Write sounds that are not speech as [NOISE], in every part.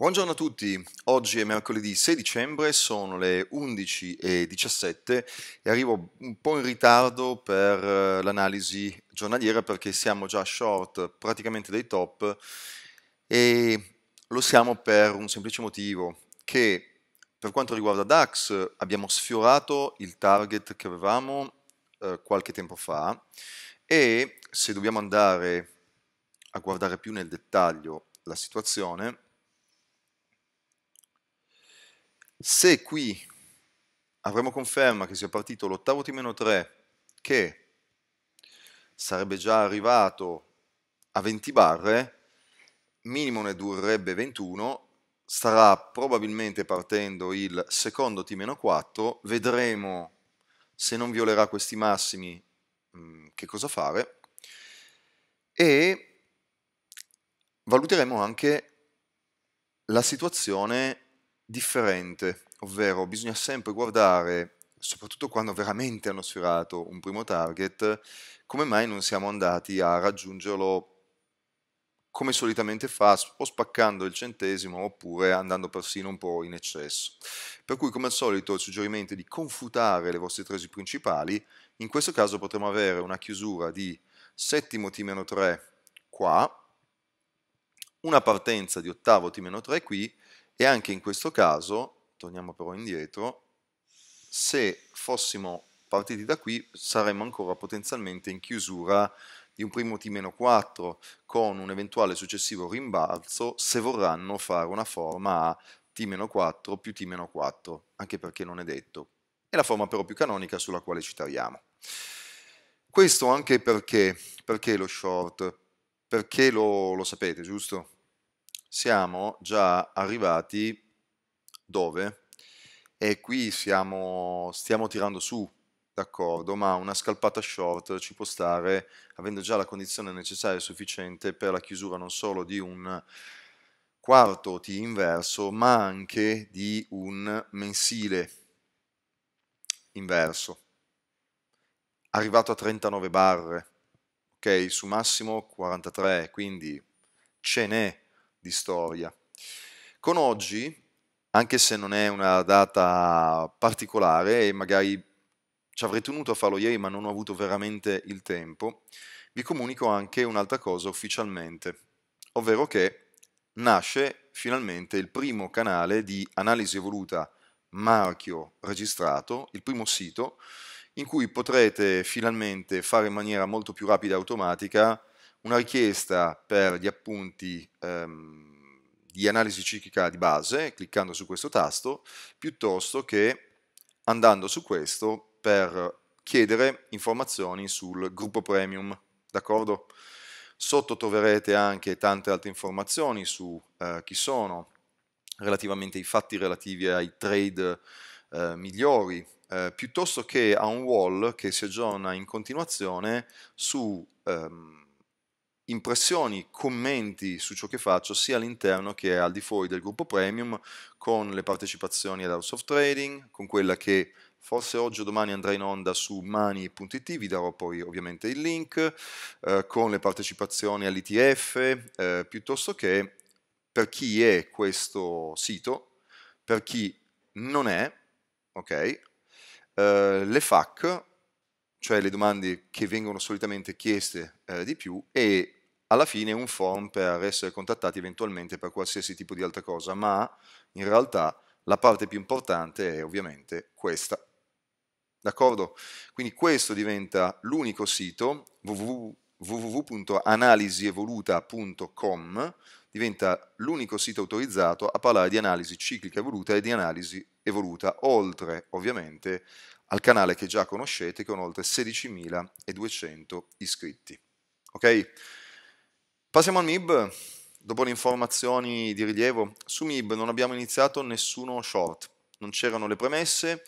Buongiorno a tutti, oggi è mercoledì 6 dicembre, sono le 11.17 e arrivo un po' in ritardo per eh, l'analisi giornaliera perché siamo già short praticamente dei top e lo siamo per un semplice motivo che per quanto riguarda DAX abbiamo sfiorato il target che avevamo eh, qualche tempo fa e se dobbiamo andare a guardare più nel dettaglio la situazione Se qui avremo conferma che sia partito l'ottavo T-3 che sarebbe già arrivato a 20 barre, minimo ne durerebbe 21, starà probabilmente partendo il secondo T-4, vedremo se non violerà questi massimi mm, che cosa fare e valuteremo anche la situazione differente, ovvero bisogna sempre guardare, soprattutto quando veramente hanno sfiorato un primo target, come mai non siamo andati a raggiungerlo come solitamente fa, o spaccando il centesimo oppure andando persino un po' in eccesso. Per cui, come al solito, il suggerimento è di confutare le vostre tesi principali. In questo caso potremo avere una chiusura di settimo T-3 qua, una partenza di ottavo T-3 qui e anche in questo caso, torniamo però indietro, se fossimo partiti da qui saremmo ancora potenzialmente in chiusura di un primo T-4 con un eventuale successivo rimbalzo se vorranno fare una forma a T-4 più T-4, anche perché non è detto. È la forma però più canonica sulla quale ci tariamo. Questo anche perché, perché lo short? Perché lo, lo sapete, giusto? siamo già arrivati dove? E qui siamo, stiamo tirando su, d'accordo, ma una scalpata short ci può stare avendo già la condizione necessaria e sufficiente per la chiusura non solo di un quarto T inverso, ma anche di un mensile inverso, arrivato a 39 barre, ok, su massimo 43, quindi ce n'è di storia. Con oggi, anche se non è una data particolare e magari ci avrei tenuto a farlo ieri ma non ho avuto veramente il tempo, vi comunico anche un'altra cosa ufficialmente, ovvero che nasce finalmente il primo canale di analisi evoluta marchio registrato, il primo sito in cui potrete finalmente fare in maniera molto più rapida e automatica una richiesta per gli appunti ehm, di analisi ciclica di base, cliccando su questo tasto, piuttosto che andando su questo per chiedere informazioni sul gruppo premium, d'accordo? Sotto troverete anche tante altre informazioni su eh, chi sono, relativamente ai fatti relativi ai trade eh, migliori, eh, piuttosto che a un wall che si aggiorna in continuazione su... Ehm, impressioni, commenti su ciò che faccio sia all'interno che al di fuori del gruppo premium con le partecipazioni ad House of Trading, con quella che forse oggi o domani andrà in onda su mani.it, vi darò poi ovviamente il link, eh, con le partecipazioni all'ITF, eh, piuttosto che per chi è questo sito, per chi non è, ok? Eh, le FAC, cioè le domande che vengono solitamente chieste eh, di più, e alla fine un form per essere contattati eventualmente per qualsiasi tipo di altra cosa, ma in realtà la parte più importante è ovviamente questa. D'accordo? Quindi questo diventa l'unico sito www.analisievoluta.com diventa l'unico sito autorizzato a parlare di analisi ciclica evoluta e di analisi evoluta, oltre ovviamente al canale che già conoscete con oltre 16.200 iscritti. Ok? Passiamo al MIB, dopo le informazioni di rilievo. Su MIB non abbiamo iniziato nessuno short, non c'erano le premesse.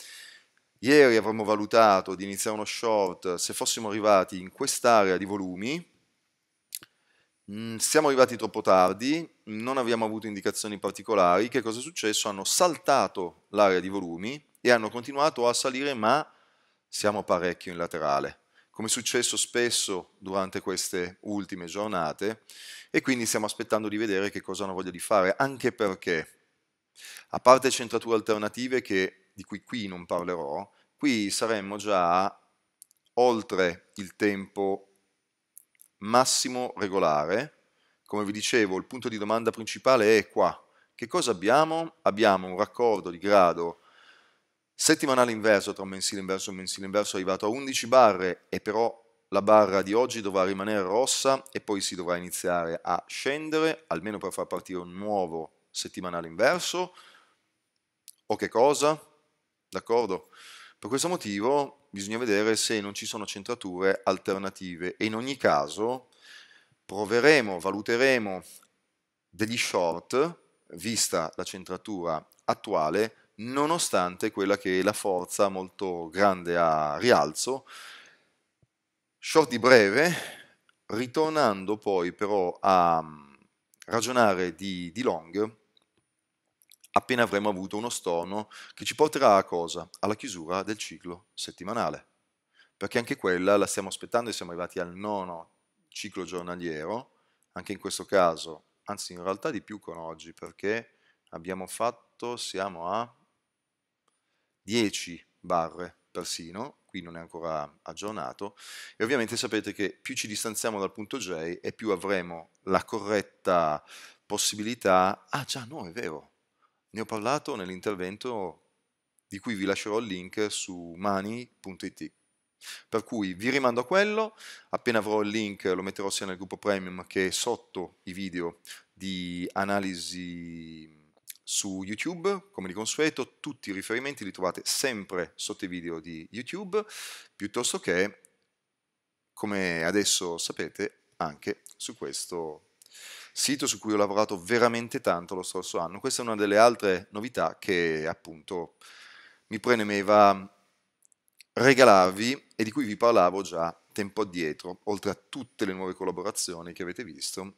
Ieri avremmo valutato di iniziare uno short se fossimo arrivati in quest'area di volumi. Mm, siamo arrivati troppo tardi, non abbiamo avuto indicazioni particolari. Che cosa è successo? Hanno saltato l'area di volumi e hanno continuato a salire, ma siamo parecchio in laterale come è successo spesso durante queste ultime giornate, e quindi stiamo aspettando di vedere che cosa hanno voglia di fare, anche perché, a parte centrature alternative che, di cui qui non parlerò, qui saremmo già oltre il tempo massimo regolare. Come vi dicevo, il punto di domanda principale è qua. Che cosa abbiamo? Abbiamo un raccordo di grado Settimanale inverso tra mensile inverso e mensile inverso è arrivato a 11 barre e però la barra di oggi dovrà rimanere rossa e poi si dovrà iniziare a scendere, almeno per far partire un nuovo settimanale inverso. O che cosa? D'accordo? Per questo motivo bisogna vedere se non ci sono centrature alternative e in ogni caso proveremo, valuteremo degli short, vista la centratura attuale, nonostante quella che è la forza molto grande a rialzo, short di breve, ritornando poi però a mm, ragionare di, di long appena avremo avuto uno storno che ci porterà a cosa? Alla chiusura del ciclo settimanale, perché anche quella la stiamo aspettando e siamo arrivati al nono ciclo giornaliero, anche in questo caso, anzi in realtà di più con oggi, perché abbiamo fatto, siamo a 10 barre persino, qui non è ancora aggiornato, e ovviamente sapete che più ci distanziamo dal punto J e più avremo la corretta possibilità, ah già no è vero, ne ho parlato nell'intervento di cui vi lascerò il link su mani.it. Per cui vi rimando a quello, appena avrò il link lo metterò sia nel gruppo premium che sotto i video di analisi su YouTube, come di consueto, tutti i riferimenti li trovate sempre sotto i video di YouTube, piuttosto che, come adesso sapete, anche su questo sito su cui ho lavorato veramente tanto lo scorso anno. Questa è una delle altre novità che appunto mi premeva regalarvi e di cui vi parlavo già tempo addietro, oltre a tutte le nuove collaborazioni che avete visto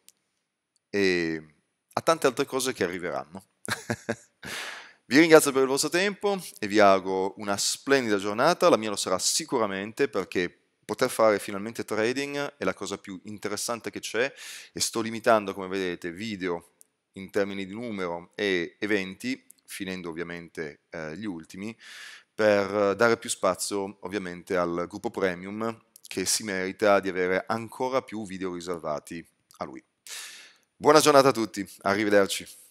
e a tante altre cose che arriveranno. [LAUGHS] vi ringrazio per il vostro tempo e vi auguro una splendida giornata, la mia lo sarà sicuramente perché poter fare finalmente trading è la cosa più interessante che c'è e sto limitando come vedete video in termini di numero e eventi, finendo ovviamente eh, gli ultimi, per dare più spazio ovviamente al gruppo premium che si merita di avere ancora più video riservati a lui. Buona giornata a tutti, arrivederci.